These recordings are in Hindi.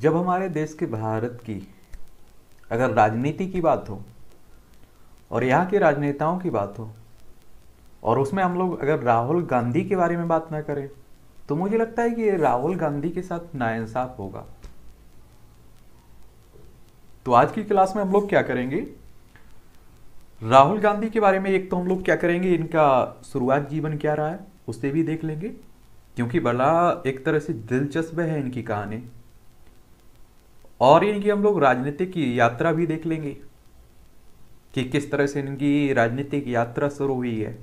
जब हमारे देश के भारत की अगर राजनीति की बात हो और यहाँ के राजनेताओं की बात हो और उसमें हम लोग अगर राहुल गांधी के बारे में बात ना करें तो मुझे लगता है कि ये राहुल गांधी के साथ नाइंसाफ होगा तो आज की क्लास में हम लोग क्या करेंगे राहुल गांधी के बारे में एक तो हम लोग क्या करेंगे इनका शुरुआत जीवन क्या रहा है उसे भी देख लेंगे क्योंकि बड़ा एक तरह से दिलचस्प है इनकी कहानी और इनकी हम लोग राजनीतिक यात्रा भी देख लेंगे कि किस तरह से इनकी राजनीतिक यात्रा शुरू हुई है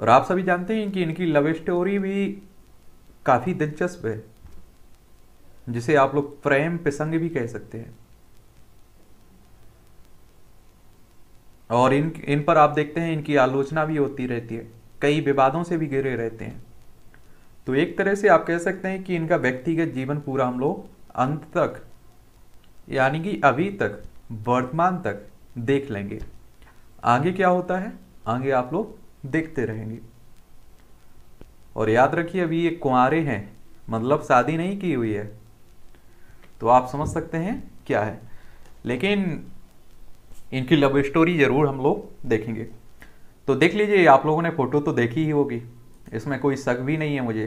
और आप सभी जानते हैं कि इनकी लव स्टोरी भी काफ़ी दिलचस्प है जिसे आप लोग प्रेम प्रसंग भी कह सकते हैं और इन इन पर आप देखते हैं इनकी आलोचना भी होती रहती है कई विवादों से भी घिरे रहते हैं तो एक तरह से आप कह सकते हैं कि इनका व्यक्तिगत जीवन पूरा हम लोग अंत तक यानी कि अभी तक वर्तमान तक देख लेंगे आगे क्या होता है आगे आप लोग देखते रहेंगे और याद रखिए अभी ये कुंवारे हैं मतलब शादी नहीं की हुई है तो आप समझ सकते हैं क्या है लेकिन इनकी लव स्टोरी ज़रूर हम लोग देखेंगे तो देख लीजिए आप लोगों ने फ़ोटो तो देखी ही होगी इसमें कोई शक भी नहीं है मुझे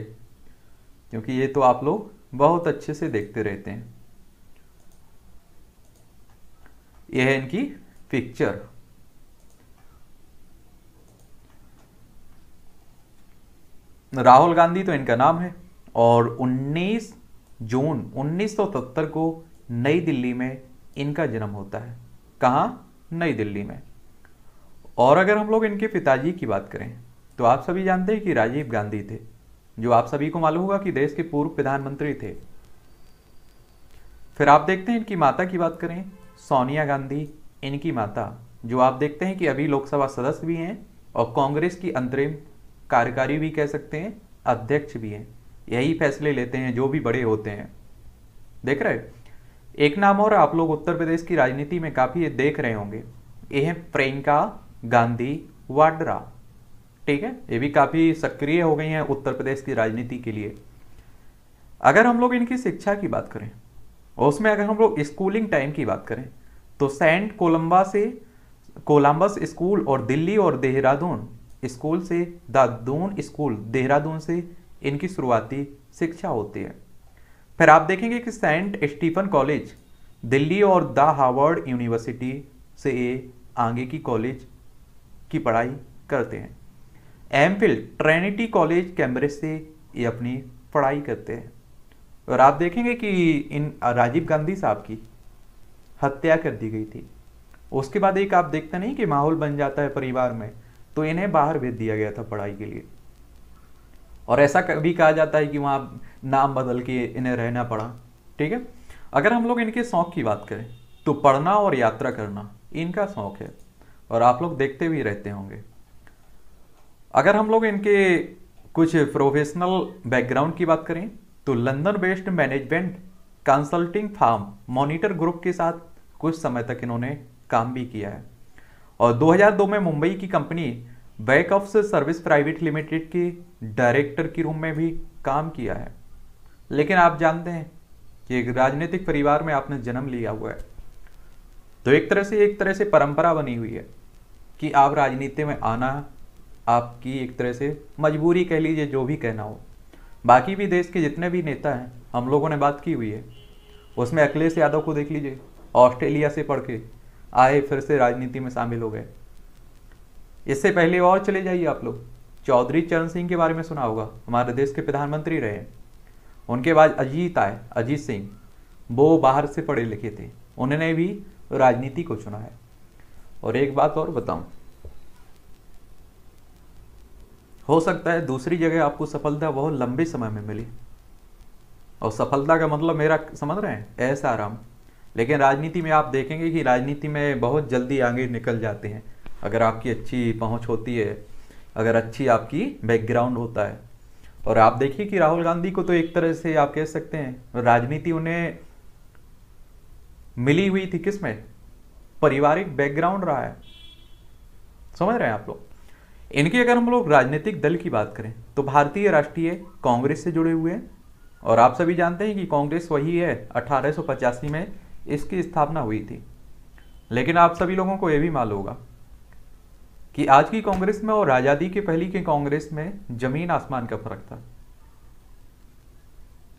क्योंकि ये तो आप लोग बहुत अच्छे से देखते रहते हैं यह है इनकी पिक्चर राहुल गांधी तो इनका नाम है और 19 जून 1970 को नई दिल्ली में इनका जन्म होता है कहाँ नई दिल्ली में और अगर हम लोग इनके पिताजी की बात करें तो आप सभी जानते हैं कि राजीव गांधी थे जो आप सभी को मालूम होगा कि देश के पूर्व प्रधानमंत्री थे फिर आप देखते हैं इनकी माता की बात करें सोनिया गांधी इनकी माता जो आप देखते हैं कि अभी लोकसभा सदस्य भी हैं और कांग्रेस की अंतरिम कार्यकारी भी कह सकते हैं अध्यक्ष भी हैं यही फैसले लेते हैं जो भी बड़े होते हैं देख रहे एक नाम और आप लोग उत्तर प्रदेश की राजनीति में काफ़ी देख रहे होंगे ये प्रियंका गांधी वाड्रा ठीक है ये भी काफ़ी सक्रिय हो गई हैं उत्तर प्रदेश की राजनीति के लिए अगर हम लोग इनकी शिक्षा की बात करें और उसमें अगर हम लोग स्कूलिंग टाइम की बात करें तो सेंट कोलम्बा से कोलम्बस स्कूल और दिल्ली और देहरादून स्कूल से दादून स्कूल देहरादून से इनकी शुरुआती शिक्षा होती है फिर आप देखेंगे कि सेंट स्टीफन कॉलेज दिल्ली और द हार्वर्ड यूनिवर्सिटी से ये आगे की कॉलेज की पढ़ाई करते हैं M Phil Trinity college Cambridge से ये अपनी पढ़ाई करते हैं और आप देखेंगे कि इन राजीव गांधी साहब की हत्या कर दी गई थी उसके बाद एक आप देखते नहीं कि माहौल बन जाता है परिवार में तो इन्हें बाहर भेज दिया गया था पढ़ाई के लिए और ऐसा भी कहा जाता है कि वहाँ नाम बदल के इन्हें रहना पड़ा ठीक है अगर हम लोग इनके शौक की बात करें तो पढ़ना और यात्रा करना इनका शौक है और आप लोग देखते भी रहते होंगे अगर हम लोग इनके कुछ प्रोफेशनल बैकग्राउंड की बात करें तो London based management consulting firm monitor group के साथ कुछ समय तक इन्होंने काम भी किया है और 2002 में मुंबई की company back of service private limited के डायरेक्टर के रूम में भी काम किया है लेकिन आप जानते हैं कि एक राजनीतिक परिवार में आपने जन्म लिया हुआ है तो एक तरह से एक तरह से परंपरा बनी हुई है कि आप राजनीति में आना आपकी एक तरह से मजबूरी कह लीजिए जो भी कहना हो बाकी भी देश के जितने भी नेता हैं हम लोगों ने बात की हुई है उसमें अखिलेश यादव को देख लीजिए ऑस्ट्रेलिया से पढ़ के आए फिर से राजनीति में शामिल हो गए इससे पहले और चले जाइए आप लोग चौधरी चरण सिंह के बारे में सुना होगा हमारे देश के प्रधानमंत्री रहे उनके बाद अजीत आए अजीत सिंह वो बाहर से पढ़े लिखे थे उन्होंने भी राजनीति को चुना है और एक बात और बताऊं हो सकता है दूसरी जगह आपको सफलता बहुत लंबे समय में मिली और सफलता का मतलब मेरा समझ रहे हैं ऐसा आराम लेकिन राजनीति में आप देखेंगे कि राजनीति में बहुत जल्दी आगे निकल जाते हैं अगर आपकी अच्छी पहुंच होती है अगर अच्छी आपकी बैकग्राउंड होता है और आप देखिए कि राहुल गांधी को तो एक तरह से आप कह सकते हैं राजनीति उन्हें मिली हुई थी किसमें पारिवारिक बैकग्राउंड रहा है समझ रहे हैं आप लोग इनकी अगर हम लोग राजनीतिक दल की बात करें तो भारतीय राष्ट्रीय कांग्रेस से जुड़े हुए हैं और आप सभी जानते हैं कि कांग्रेस वही है अठारह में इसकी स्थापना हुई थी लेकिन आप सभी लोगों को यह भी मालूम होगा कि आज की कांग्रेस में और आज़ादी के पहली की कांग्रेस में जमीन आसमान का फर्क था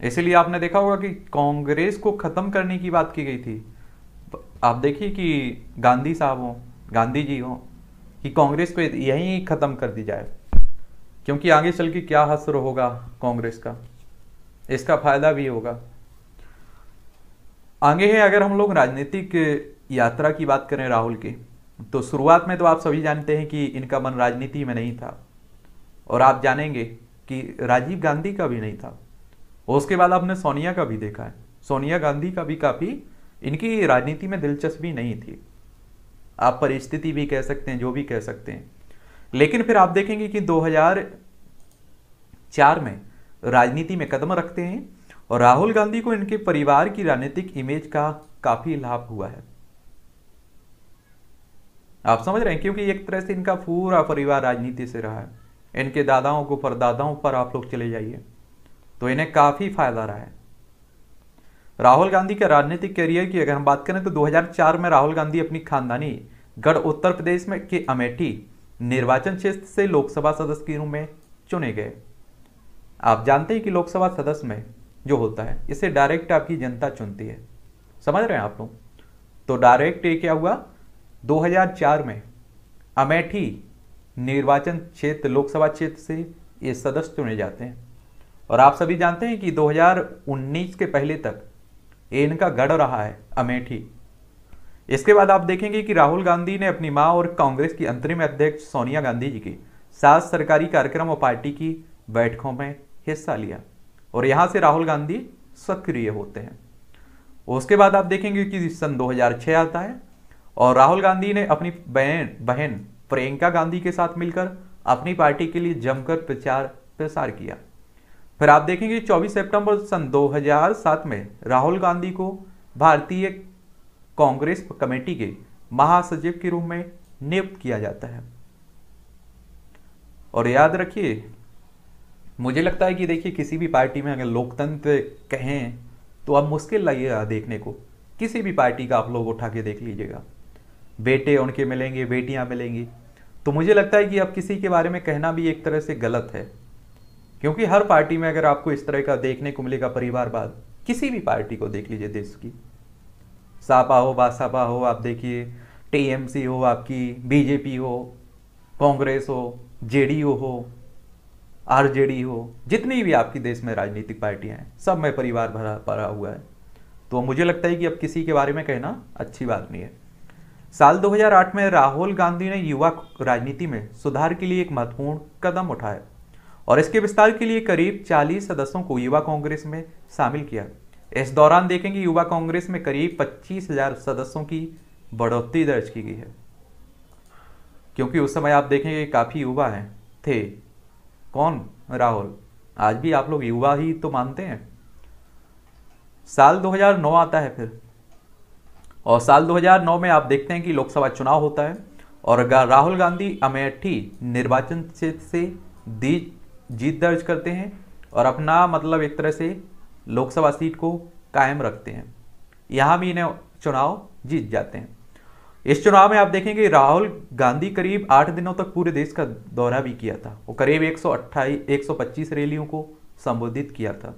इसीलिए आपने देखा होगा कि कांग्रेस को ख़त्म करने की बात की गई थी आप देखिए कि गांधी साहब हों गांधी जी हों कि कांग्रेस को यहीं खत्म कर दी जाए क्योंकि आगे चल के क्या हसर होगा कांग्रेस का इसका फायदा भी होगा आगे है अगर हम लोग राजनीतिक यात्रा की बात करें राहुल की तो शुरुआत में तो आप सभी जानते हैं कि इनका मन राजनीति में नहीं था और आप जानेंगे कि राजीव गांधी का भी नहीं था उसके बाद आपने सोनिया का भी देखा है सोनिया गांधी का भी काफ़ी इनकी राजनीति में दिलचस्पी नहीं थी आप परिस्थिति भी कह सकते हैं जो भी कह सकते हैं लेकिन फिर आप देखेंगे कि 2004 में राजनीति में कदम रखते हैं और राहुल गांधी को इनके परिवार की राजनीतिक इमेज का काफी लाभ हुआ है आप समझ रहे हैं क्योंकि एक तरह से इनका पूरा परिवार राजनीति से रहा है इनके दादाओं को परदादाओं पर आप लोग चले जाइए तो इन्हें काफी फायदा रहा है राहुल गांधी के राजनीतिक करियर की अगर हम बात करें तो 2004 में राहुल गांधी अपनी खानदानी गढ़ उत्तर प्रदेश में के अमेठी निर्वाचन क्षेत्र से लोकसभा सदस्य के रूप में चुने गए आप जानते हैं कि लोकसभा सदस्य में जो होता है इसे डायरेक्ट आपकी जनता चुनती है समझ रहे हैं आप लोग तो डायरेक्ट ये क्या हुआ 2004 में अमेठी निर्वाचन क्षेत्र लोकसभा क्षेत्र से ये सदस्य चुने जाते हैं और आप सभी जानते हैं कि 2019 के पहले तक ये इनका गढ़ रहा है अमेठी इसके बाद आप देखेंगे कि राहुल गांधी ने अपनी मां और कांग्रेस की अंतरिम अध्यक्ष सोनिया गांधी जी की सात सरकारी कार्यक्रम और पार्टी की बैठकों में हिस्सा लिया और यहां से राहुल गांधी सक्रिय होते हैं उसके बाद आप देखेंगे कि सन 2006 आता है और राहुल गांधी ने अपनी बहन बहन प्रियंका गांधी के साथ मिलकर अपनी पार्टी के लिए जमकर प्रचार प्रसार किया फिर आप देखेंगे 24 सितंबर सन 2007 में राहुल गांधी को भारतीय कांग्रेस कमेटी के महासचिव के रूप में नियुक्त किया जाता है और याद रखिए मुझे लगता है कि देखिए किसी भी पार्टी में अगर लोकतंत्र कहें तो अब मुश्किल लगेगा देखने को किसी भी पार्टी का आप लोग उठा के देख लीजिएगा बेटे उनके मिलेंगे बेटियां मिलेंगी तो मुझे लगता है कि अब किसी के बारे में कहना भी एक तरह से गलत है क्योंकि हर पार्टी में अगर आपको इस तरह का देखने को मिलेगा परिवारवाद किसी भी पार्टी को देख लीजिए देश की सापा हो बासापा हो आप देखिए टीएमसी हो आपकी बीजेपी हो कांग्रेस हो जेडीयू हो आरजेडी हो जितनी भी आपकी देश में राजनीतिक पार्टियां हैं सब में परिवार भरा भरा हुआ है तो मुझे लगता है कि अब किसी के बारे में कहना अच्छी बात नहीं है साल 2008 में राहुल गांधी ने युवा राजनीति में सुधार के लिए एक महत्वपूर्ण कदम उठाया और इसके विस्तार के लिए करीब 40 सदस्यों को युवा कांग्रेस में शामिल किया इस दौरान देखेंगे युवा कांग्रेस में करीब पच्चीस हजार सदस्यों की बढ़ोतरी दर्ज की गई है क्योंकि उस समय आप देखेंगे काफ़ी युवा हैं थे कौन राहुल आज भी आप लोग युवा ही तो मानते हैं साल 2009 आता है फिर और साल 2009 में आप देखते हैं कि लोकसभा चुनाव होता है और राहुल गांधी अमेठी निर्वाचन क्षेत्र से जीत दर्ज करते हैं और अपना मतलब एक तरह से लोकसभा सीट को कायम रखते हैं यहाँ भी इन्हें चुनाव जीत जाते हैं इस चुनाव में आप देखेंगे राहुल गांधी करीब आठ दिनों तक पूरे देश का दौरा भी किया था और करीब एक सौ रैलियों को संबोधित किया था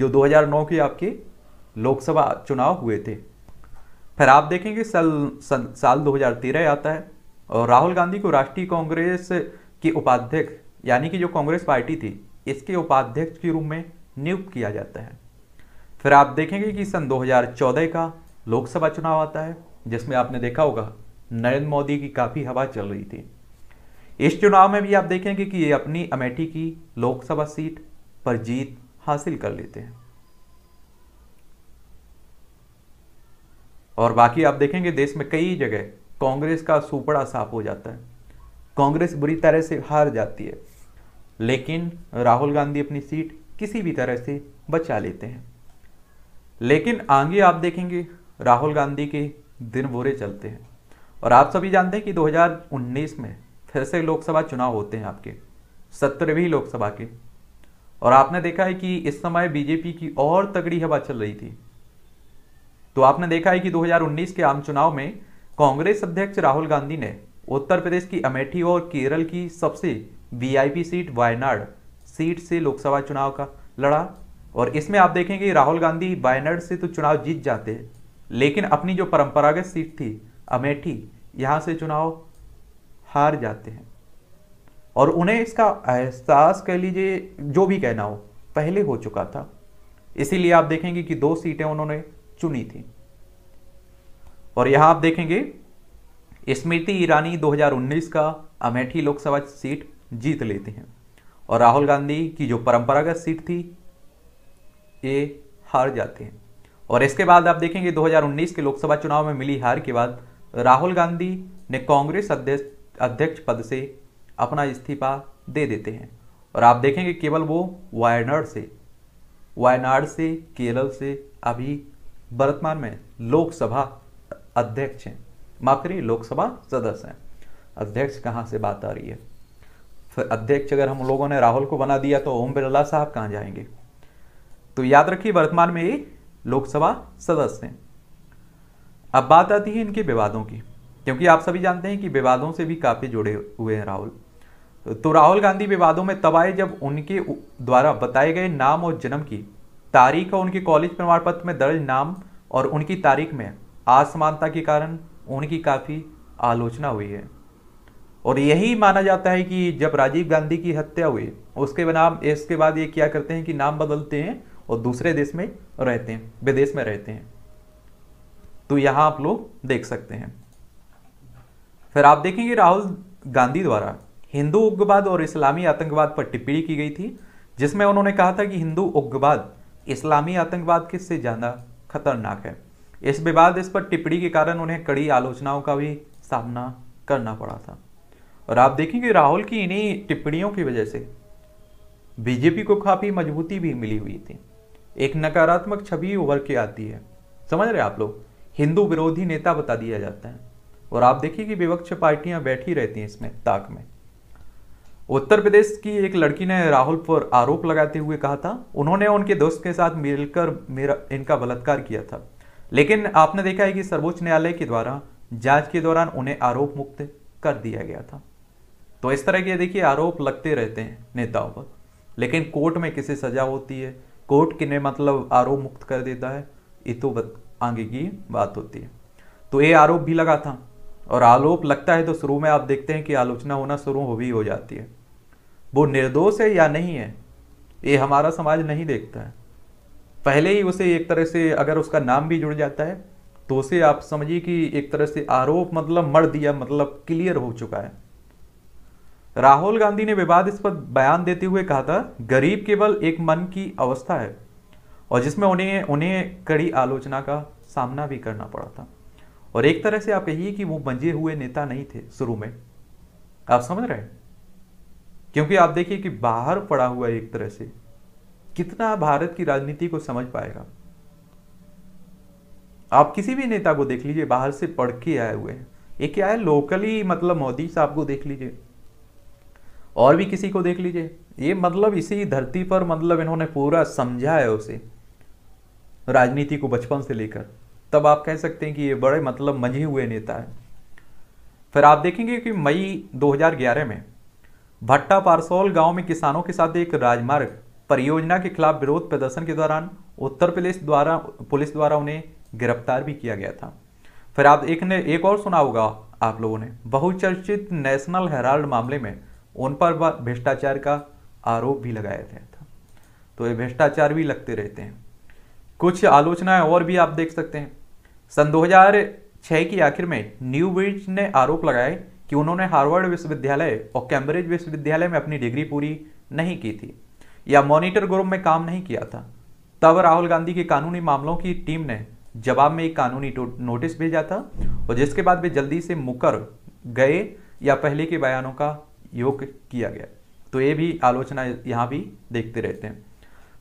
जो 2009 के आपके लोकसभा चुनाव हुए थे फिर आप देखेंगे साल साल 2013 आता है और राहुल गांधी को राष्ट्रीय कांग्रेस के उपाध्यक्ष यानी कि जो कांग्रेस पार्टी थी इसके उपाध्यक्ष के रूप में नियुक्त किया जाता है फिर आप देखेंगे कि सन 2014 का लोकसभा चुनाव आता है जिसमें आपने देखा होगा नरेंद्र मोदी की काफ़ी हवा चल रही थी इस चुनाव में भी आप देखेंगे कि ये अपनी अमेठी की लोकसभा सीट पर जीत हासिल कर लेते हैं और बाकी आप देखेंगे देश में कई जगह कांग्रेस का सुपड़ा साफ हो जाता है कांग्रेस बुरी तरह से हार जाती है लेकिन राहुल गांधी अपनी सीट किसी भी तरह से बचा लेते हैं लेकिन आगे आप देखेंगे राहुल गांधी के दिन बुरे चलते हैं और आप सभी जानते हैं कि 2019 में फिर से लोकसभा चुनाव होते हैं आपके सत्रहवीं लोकसभा के और आपने देखा है कि इस समय बीजेपी की और तगड़ी हवा चल रही थी तो आपने देखा है कि 2019 के आम चुनाव में कांग्रेस अध्यक्ष राहुल गांधी ने उत्तर प्रदेश की अमेठी और केरल की सबसे वीआईपी सीट वायनाड सीट से लोकसभा चुनाव का लड़ा और इसमें आप देखेंगे राहुल गांधी वायनाड से तो चुनाव जीत जाते लेकिन अपनी जो परंपरागत सीट थी अमेठी यहाँ से चुनाव हार जाते हैं और उन्हें इसका एहसास कह लीजिए जो भी कहना हो पहले हो चुका था इसीलिए आप देखेंगे कि दो सीटें उन्होंने चुनी थी और यहां आप देखेंगे स्मृति ईरानी 2019 का अमेठी लोकसभा सीट जीत लेते हैं और राहुल गांधी की जो परंपरागत सीट थी ये हार जाते हैं और इसके बाद आप देखेंगे 2019 के लोकसभा चुनाव में मिली हार के बाद राहुल गांधी ने कांग्रेस अध्यक्ष अध्यक्ष पद से अपना इस्तीफा दे देते हैं और आप देखेंगे केवल वो वायनाड से वायनाड से केरल से अभी वर्तमान में लोकसभा अध्यक्ष हैं माफ करिए लोकसभा सदस्य हैं अध्यक्ष कहाँ से बात आ रही है अध्यक्ष अगर हम लोगों ने राहुल को बना दिया तो ओम बिरला साहब कहाँ जाएंगे तो याद रखिए वर्तमान में ये लोकसभा सदस्य हैं अब बात आती है इनके विवादों की क्योंकि आप सभी जानते हैं कि विवादों से भी काफ़ी जुड़े हुए हैं राहुल तो राहुल गांधी विवादों में तब आए जब उनके द्वारा बताए गए नाम और जन्म की तारीख और उनके कॉलेज प्रमाण पत्र में दर्ज नाम और उनकी तारीख में असमानता के कारण उनकी काफ़ी आलोचना हुई है और यही माना जाता है कि जब राजीव गांधी की हत्या हुई उसके बिना इसके बाद ये क्या करते हैं कि नाम बदलते हैं और दूसरे देश में रहते हैं विदेश में रहते हैं तो यहां आप लोग देख सकते हैं फिर आप देखेंगे राहुल गांधी द्वारा हिंदू उग्रवाद और इस्लामी आतंकवाद पर टिप्पणी की गई थी जिसमें उन्होंने कहा था कि हिंदू उग्रवाद इस्लामी आतंकवाद किससे ज़्यादा खतरनाक है इस विवाद इस पर टिप्पणी के कारण उन्हें कड़ी आलोचनाओं का भी सामना करना पड़ा था और आप देखेंगे राहुल की इन्हीं टिप्पणियों की वजह से बीजेपी को काफ़ी मजबूती भी मिली हुई थी एक नकारात्मक छवि उभर के आती है समझ रहे आप लोग हिंदू विरोधी नेता बता दिया जाता है और आप देखिए कि विपक्ष पार्टियां बैठी रहती हैं इसमें ताक में उत्तर प्रदेश की एक लड़की ने राहुल पर आरोप लगाते हुए कहा था उन्होंने उनके दोस्त के साथ मिलकर मेरा इनका बलात्कार किया था लेकिन आपने देखा है कि सर्वोच्च न्यायालय के द्वारा जांच के दौरान उन्हें आरोप मुक्त कर दिया गया था तो इस तरह के देखिए आरोप लगते रहते हैं नेताओं पर लेकिन कोर्ट में किसे सजा होती है कोर्ट किन्हें मतलब आरोप मुक्त कर देता है ये तो आगे की बात होती है तो ये आरोप भी लगा था और आरोप लगता है तो शुरू में आप देखते हैं कि आलोचना होना शुरू हो भी हो जाती है वो निर्दोष है या नहीं है ये हमारा समाज नहीं देखता है पहले ही उसे एक तरह से अगर उसका नाम भी जुड़ जाता है तो उसे आप समझिए कि एक तरह से आरोप मतलब मर दिया मतलब क्लियर हो चुका है राहुल गांधी ने विवाद इस पर बयान देते हुए कहा था गरीब केवल एक मन की अवस्था है और जिसमें उन्हें उन्हें कड़ी आलोचना का सामना भी करना पड़ा था और एक तरह से आप कहिए कि वो बंजे हुए नेता नहीं थे शुरू में आप समझ रहे हैं क्योंकि आप देखिए कि बाहर पड़ा हुआ एक तरह से कितना भारत की राजनीति को समझ पाएगा आप किसी भी नेता को देख लीजिए बाहर से पढ़ के आए हुए हैं ये क्या है लोकली मतलब मोदी साहब को देख लीजिए और भी किसी को देख लीजिए ये मतलब इसी धरती पर मतलब इन्होंने पूरा समझा है उसे राजनीति को बचपन से लेकर तब आप कह सकते हैं कि ये बड़े मतलब मंझे हुए नेता है फिर आप देखेंगे कि मई 2011 में भट्टा पारसोल गांव में किसानों के साथ एक राजमार्ग परियोजना के खिलाफ विरोध प्रदर्शन के दौरान उत्तर प्रदेश द्वारा पुलिस द्वारा उन्हें गिरफ्तार भी किया गया था फिर आप एक ने एक और सुना होगा आप लोगों ने बहुचर्चित नेशनल हेराल्ड मामले में उन पर भ्रष्टाचार का आरोप भी लगाया गया था तो ये भ्रष्टाचार भी लगते रहते हैं कुछ आलोचनाएं और भी आप देख सकते हैं सन 2006 की आखिर में न्यू ब्रिज ने आरोप लगाए कि उन्होंने हार्वर्ड विश्वविद्यालय और कैम्ब्रिज विश्वविद्यालय में अपनी डिग्री पूरी नहीं की थी या मॉनिटर ग्रुप में काम नहीं किया था तब राहुल गांधी के कानूनी मामलों की टीम ने जवाब में एक कानूनी तो- नोटिस भेजा था और जिसके बाद वे जल्दी से मुकर गए या पहले के बयानों का योग किया गया तो ये भी आलोचना यहाँ भी देखते रहते हैं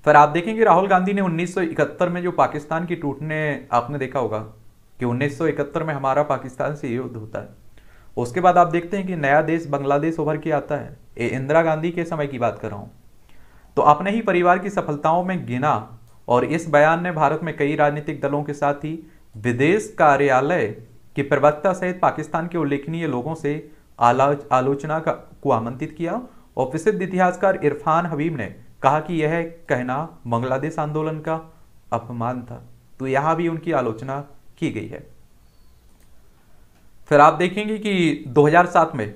फिर आप देखेंगे राहुल गांधी ने 1971 में जो पाकिस्तान की टूटने आपने देखा होगा कि 1971 में हमारा पाकिस्तान से युद्ध होता है उसके बाद आप देखते हैं कि नया देश बांग्लादेश उभर के आता है ये इंदिरा गांधी के समय की बात कर रहा हूँ तो अपने ही परिवार की सफलताओं में गिना और इस बयान ने भारत में कई राजनीतिक दलों के साथ ही विदेश कार्यालय के प्रवक्ता सहित पाकिस्तान के उल्लेखनीय लोगों से आलोचना का को आमंत्रित किया और प्रसिद्ध इतिहासकार इरफान हबीब ने कहा कि यह कहना बांग्लादेश आंदोलन का अपमान था तो यहां भी उनकी आलोचना की गई है फिर आप देखेंगे कि 2007 में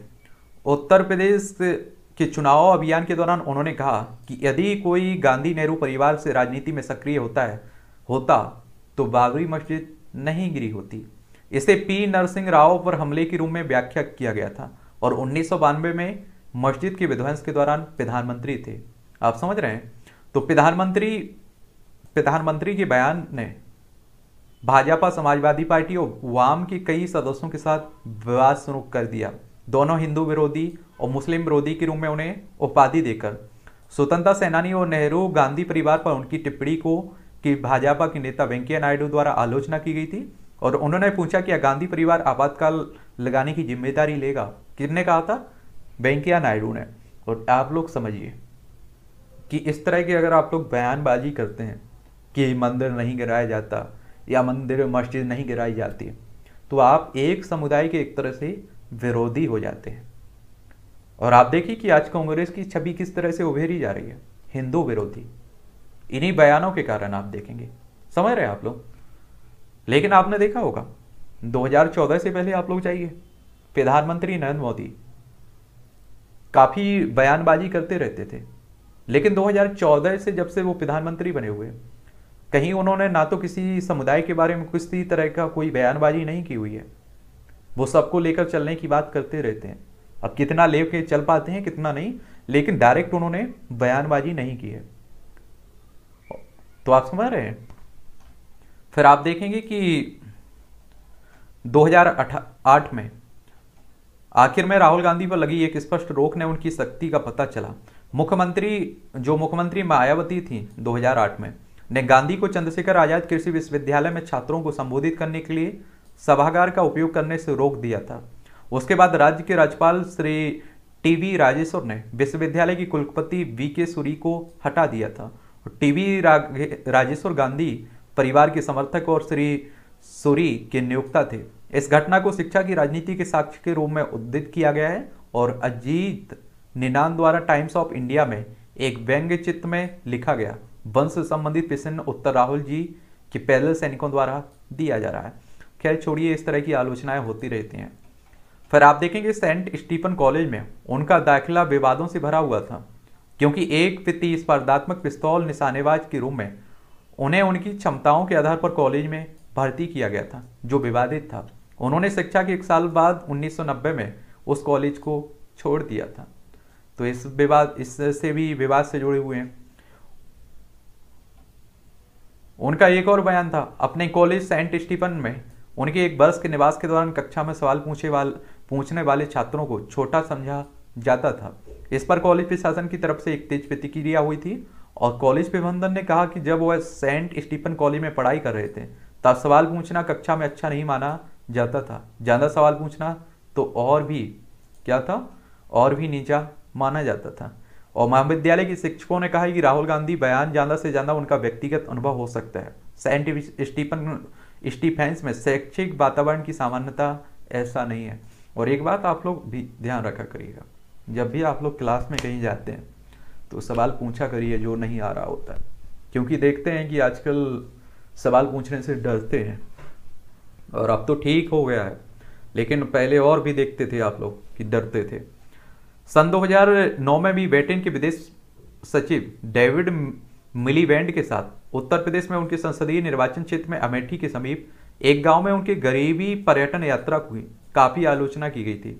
उत्तर प्रदेश के चुनाव अभियान के दौरान उन्होंने कहा कि यदि कोई गांधी नेहरू परिवार से राजनीति में सक्रिय होता है होता तो बाबरी मस्जिद नहीं गिरी होती इसे पी नरसिंह राव पर हमले के रूप में व्याख्या किया गया था और उन्नीस में मस्जिद के विध्वंस के दौरान प्रधानमंत्री थे आप समझ रहे हैं तो प्रधानमंत्री प्रधानमंत्री के बयान ने भाजपा समाजवादी पार्टी और वाम के कई सदस्यों के साथ विवाद शुरू कर दिया दोनों हिंदू विरोधी और मुस्लिम विरोधी के रूप में उन्हें उपाधि देकर स्वतंत्रता सेनानी और नेहरू गांधी परिवार पर उनकी टिप्पणी को कि भाजपा के नेता वेंकैया नायडू द्वारा आलोचना की गई थी और उन्होंने पूछा कि गांधी परिवार आपातकाल लगाने की जिम्मेदारी लेगा किसने कहा था वेंकैया नायडू ने और आप लोग समझिए कि इस तरह के अगर आप लोग बयानबाजी करते हैं कि मंदिर नहीं गिराया जाता या मंदिर मस्जिद नहीं गिराई जाती तो आप एक समुदाय के एक तरह से विरोधी हो जाते हैं और आप देखिए कि आज कांग्रेस की छवि किस तरह से उभेरी जा रही है हिंदू विरोधी इन्हीं बयानों के कारण आप देखेंगे समझ रहे हैं आप लोग लेकिन आपने देखा होगा 2014 से पहले आप लोग जाइए प्रधानमंत्री नरेंद्र मोदी काफ़ी बयानबाजी करते रहते थे लेकिन 2014 से जब से वो प्रधानमंत्री बने हुए कहीं उन्होंने ना तो किसी समुदाय के बारे में किसी तरह का कोई बयानबाजी नहीं की हुई है वो सबको लेकर चलने की बात करते रहते हैं अब कितना ले के चल पाते हैं कितना नहीं लेकिन डायरेक्ट उन्होंने बयानबाजी नहीं की है तो आप समझ रहे हैं फिर आप देखेंगे कि 2008 में आखिर में राहुल गांधी पर लगी एक स्पष्ट रोक ने उनकी शक्ति का पता चला मुख्यमंत्री जो मुख्यमंत्री मायावती थी 2008 में ने गांधी को चंद्रशेखर आजाद कृषि विश्वविद्यालय में छात्रों को संबोधित करने के लिए सभागार का उपयोग करने से रोक दिया था उसके बाद राज्य के राज्यपाल श्री टीवी राजेश्वर ने विश्वविद्यालय की कुलपति वी के सूरी को हटा दिया था टीवी राजेश्वर गांधी परिवार के समर्थक और श्री सूरी के नियोक्ता थे इस घटना को शिक्षा की राजनीति के साक्ष्य के रूप में उद्धित किया गया है और अजीत निनान द्वारा टाइम्स ऑफ इंडिया में एक व्यंग्य चित्र में लिखा गया वंश संबंधित प्रश्न उत्तर राहुल जी के पैदल सैनिकों द्वारा दिया जा रहा है खैर छोड़िए इस तरह की आलोचनाएं होती रहती हैं फिर आप देखेंगे सेंट स्टीफन कॉलेज में उनका दाखिला विवादों से भरा हुआ था क्योंकि एक प्रति स्पर्धात्मक पिस्तौल निशानेबाज के रूप में उन्हें उनकी क्षमताओं के आधार पर कॉलेज में भर्ती किया गया था जो विवादित था उन्होंने शिक्षा के एक साल बाद 1990 में उस कॉलेज को छोड़ दिया था तो इस विवाद इससे भी विवाद से जुड़े हुए हैं उनका एक और बयान था अपने कॉलेज सेंट स्टीफन में उनके एक वर्ष के निवास के दौरान कक्षा में सवाल पूछे वाल पूछने वाले छात्रों को छोटा समझा जाता था इस पर कॉलेज प्रशासन की तरफ से एक तेज प्रतिक्रिया हुई थी और कॉलेज प्रबंधन ने कहा कि जब वह सेंट स्टीफन कॉलेज में पढ़ाई कर रहे थे तब सवाल पूछना कक्षा में अच्छा नहीं माना जाता था ज़्यादा सवाल पूछना तो और भी क्या था और भी नीचा माना जाता था और महाविद्यालय के शिक्षकों ने कहा कि राहुल गांधी बयान ज़्यादा से ज़्यादा उनका व्यक्तिगत अनुभव हो सकता है साइंटिफिक स्टीफन स्टीफेंस में शैक्षिक वातावरण की सामान्यता ऐसा नहीं है और एक बात आप लोग भी ध्यान रखा करिएगा जब भी आप लोग क्लास में कहीं जाते हैं तो सवाल पूछा करिए जो नहीं आ रहा होता क्योंकि देखते हैं कि आजकल सवाल पूछने से डरते हैं और अब तो ठीक हो गया है लेकिन पहले और भी देखते थे आप लोग कि डरते थे सन 2009 में भी ब्रिटेन के विदेश सचिव डेविड मिलीबैंड के साथ उत्तर प्रदेश में उनके संसदीय निर्वाचन क्षेत्र में अमेठी के समीप एक गांव में उनके गरीबी पर्यटन यात्रा हुई काफ़ी आलोचना की गई थी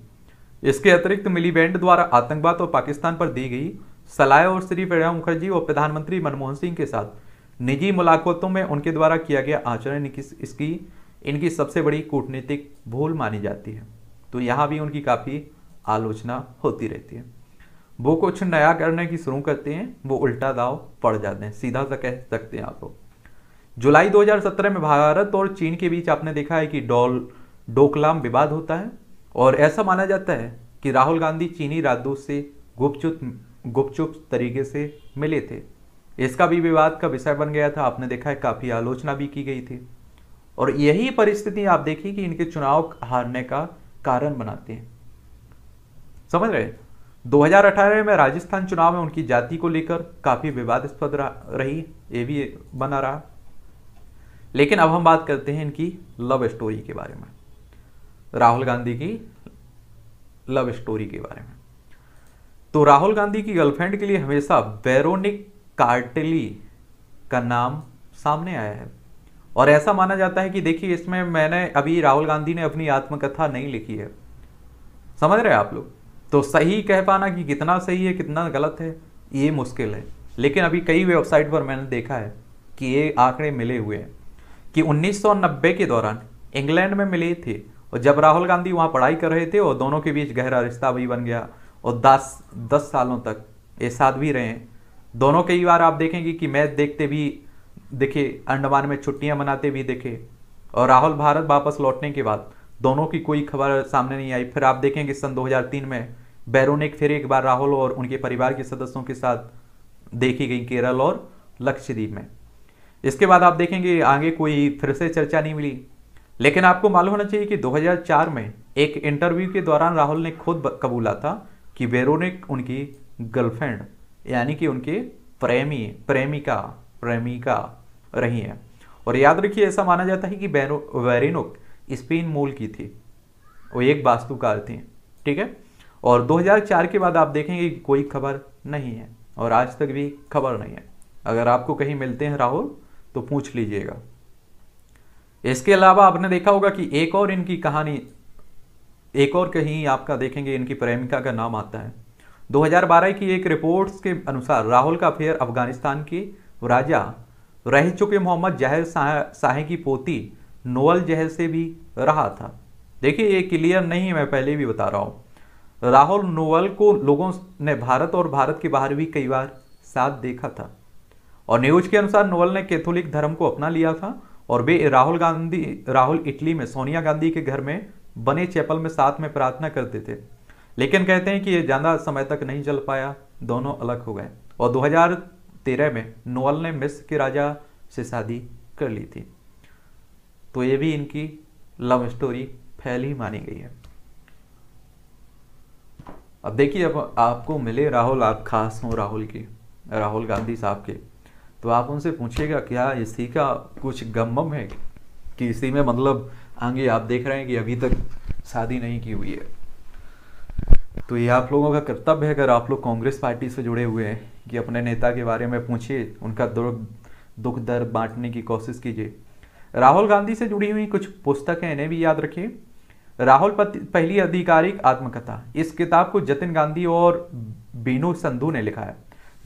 इसके अतिरिक्त मिलीबैंड द्वारा आतंकवाद और पाकिस्तान पर दी गई सलाह और श्री प्रणब मुखर्जी और प्रधानमंत्री मनमोहन सिंह के साथ निजी मुलाकातों में उनके द्वारा किया गया आचरण इसकी इनकी सबसे बड़ी कूटनीतिक भूल मानी जाती है तो यहाँ भी उनकी काफ़ी आलोचना होती रहती है वो कुछ नया करने की शुरू करते हैं वो उल्टा दाव पड़ जाते हैं सीधा सा कह सकते हैं आप लोग जुलाई 2017 में भारत और चीन के बीच आपने देखा है कि डोल डोकलाम विवाद होता है और ऐसा माना जाता है कि राहुल गांधी चीनी राजदूत से गुपचुप गुपचुप तरीके से मिले थे इसका भी विवाद का विषय बन गया था आपने देखा है काफ़ी आलोचना भी की गई थी और यही परिस्थिति आप देखिए कि इनके चुनाव हारने का कारण बनाती है समझ रहे 2018 में राजस्थान चुनाव में उनकी जाति को लेकर काफी विवादस्पद रही ये भी बना रहा लेकिन अब हम बात करते हैं इनकी लव स्टोरी के बारे में राहुल गांधी की लव स्टोरी के बारे में तो राहुल गांधी की गर्लफ्रेंड के लिए हमेशा वेरोनिक कार्टेली का नाम सामने आया है और ऐसा माना जाता है कि देखिए इसमें मैंने अभी राहुल गांधी ने अपनी आत्मकथा नहीं लिखी है समझ रहे हैं आप लोग तो सही कह पाना कि कितना सही है कितना गलत है ये मुश्किल है लेकिन अभी कई वेबसाइट पर मैंने देखा है कि ये आंकड़े मिले हुए हैं कि 1990 के दौरान इंग्लैंड में मिले थे और जब राहुल गांधी वहाँ पढ़ाई कर रहे थे और दोनों के बीच गहरा रिश्ता भी बन गया और दस दस सालों तक ये साथ भी रहे दोनों कई बार आप देखेंगे कि मैच देखते भी देखिए अंडमान में छुट्टियां मनाते भी देखे और राहुल भारत वापस लौटने के बाद दोनों की कोई खबर सामने नहीं आई फिर आप देखेंगे सन 2003 में बैरोनिक फिर एक बार राहुल और उनके परिवार के सदस्यों के साथ देखी गई केरल और लक्षद्वीप में इसके बाद आप देखेंगे आगे कोई फिर से चर्चा नहीं मिली लेकिन आपको मालूम होना चाहिए कि 2004 में एक इंटरव्यू के दौरान राहुल ने खुद कबूला था कि वेरोनिक उनकी गर्लफ्रेंड यानी कि उनके प्रेमी प्रेमिका प्रेमिका रही हैं और याद रखिए ऐसा माना जाता है कि वेरिनोक स्पेन मूल की थी वो एक वास्तुकार थी ठीक है और 2004 के बाद आप देखेंगे कि कोई खबर नहीं है और आज तक भी खबर नहीं है अगर आपको कहीं मिलते हैं राहुल तो पूछ लीजिएगा इसके अलावा आपने देखा होगा कि एक और इनकी कहानी एक और कहीं आपका देखेंगे इनकी प्रेमिका का नाम आता है 2012 की एक रिपोर्ट्स के अनुसार राहुल का अफेयर अफगानिस्तान के राजा रह चुके मोहम्मद जहर शाह की पोती नोअल जहर से भी रहा था देखिए ये क्लियर नहीं है मैं पहले भी बता रहा हूँ राहुल नोवल को लोगों ने भारत और भारत के बाहर भी कई बार साथ देखा था और न्यूज के अनुसार नोवल ने कैथोलिक धर्म को अपना लिया था और वे राहुल गांधी राहुल इटली में सोनिया गांधी के घर में बने चैपल में साथ में प्रार्थना करते थे लेकिन कहते हैं कि ये ज़्यादा समय तक नहीं चल पाया दोनों अलग हो गए और तेरह में नोवल ने मिस के राजा से शादी कर ली थी तो ये भी इनकी लव स्टोरी फैली मानी गई है अब देखिए अब आपको मिले राहुल आप खास हो राहुल की राहुल गांधी साहब के तो आप उनसे पूछिएगा क्या इसी का कुछ गमम है कि इसी में मतलब आगे आप देख रहे हैं कि अभी तक शादी नहीं की हुई है तो ये आप लोगों का कर्तव्य है अगर आप लोग कांग्रेस पार्टी से जुड़े हुए हैं कि अपने नेता के बारे में पूछिए उनका दुख दुख दर्द बांटने की कोशिश कीजिए राहुल गांधी से जुड़ी हुई कुछ पुस्तक इन्हें भी याद रखिए राहुल पहली आधिकारिक आत्मकथा इस किताब को जतिन गांधी और बीनू संधू ने लिखा है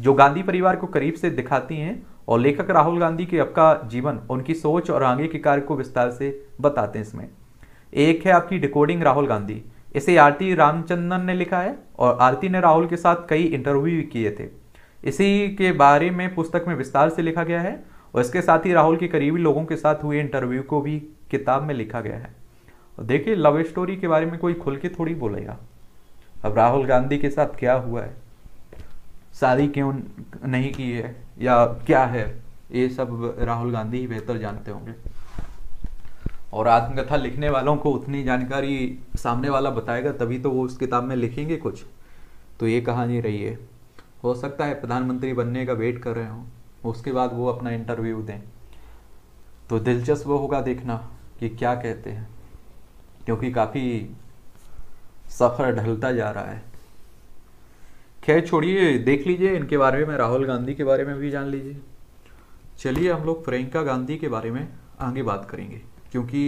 जो गांधी परिवार को करीब से दिखाती हैं और लेखक राहुल गांधी के आपका जीवन उनकी सोच और आगे के कार्य को विस्तार से बताते हैं इसमें एक है आपकी डिकोडिंग राहुल गांधी इसे आरती रामचंदन ने लिखा है और आरती ने राहुल के साथ कई इंटरव्यू भी किए थे इसी के बारे में पुस्तक में विस्तार से लिखा गया है और इसके साथ ही राहुल के करीबी लोगों के साथ हुए इंटरव्यू को भी किताब में लिखा गया है और देखिए लव स्टोरी के बारे में कोई खुल के थोड़ी बोलेगा अब राहुल गांधी के साथ क्या हुआ है शादी क्यों नहीं की है या क्या है ये सब राहुल गांधी ही बेहतर जानते होंगे और आत्मकथा लिखने वालों को उतनी जानकारी सामने वाला बताएगा तभी तो वो उस किताब में लिखेंगे कुछ तो ये कहानी रही है हो सकता है प्रधानमंत्री बनने का वेट कर रहे हों उसके बाद वो अपना इंटरव्यू दें तो दिलचस्प होगा देखना कि क्या कहते हैं क्योंकि काफ़ी सफ़र ढलता जा रहा है खैर छोड़िए देख लीजिए इनके बारे में राहुल गांधी के बारे में भी जान लीजिए चलिए हम लोग प्रियंका गांधी के बारे में आगे बात करेंगे क्योंकि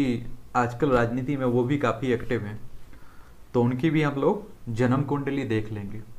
आजकल राजनीति में वो भी काफ़ी एक्टिव हैं तो उनकी भी हम लोग जन्म कुंडली देख लेंगे